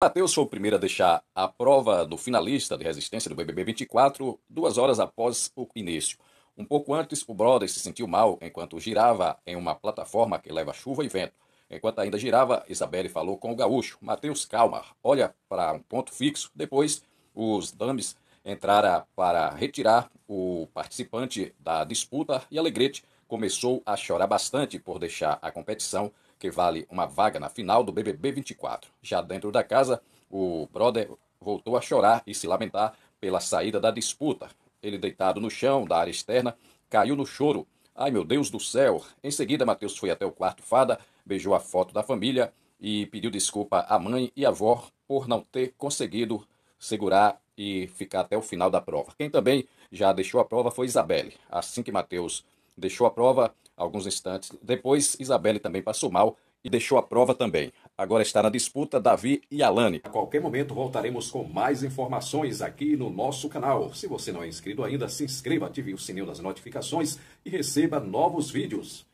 Matheus foi o primeiro a deixar a prova do finalista de resistência do BBB 24 duas horas após o início. Um pouco antes, o brother se sentiu mal enquanto girava em uma plataforma que leva chuva e vento. Enquanto ainda girava, Isabelle falou com o gaúcho. Matheus, calma, olha para um ponto fixo. Depois, os dames entraram para retirar o participante da disputa e Alegrete começou a chorar bastante por deixar a competição que vale uma vaga na final do BBB 24. Já dentro da casa, o brother voltou a chorar e se lamentar pela saída da disputa. Ele deitado no chão da área externa, caiu no choro. Ai meu Deus do céu! Em seguida, Matheus foi até o quarto fada, beijou a foto da família e pediu desculpa à mãe e à avó por não ter conseguido segurar e ficar até o final da prova. Quem também já deixou a prova foi Isabelle. Assim que Matheus deixou a prova, alguns instantes. Depois, Isabelle também passou mal e deixou a prova também. Agora está na disputa Davi e Alane. A qualquer momento voltaremos com mais informações aqui no nosso canal. Se você não é inscrito ainda, se inscreva, ative o sininho das notificações e receba novos vídeos.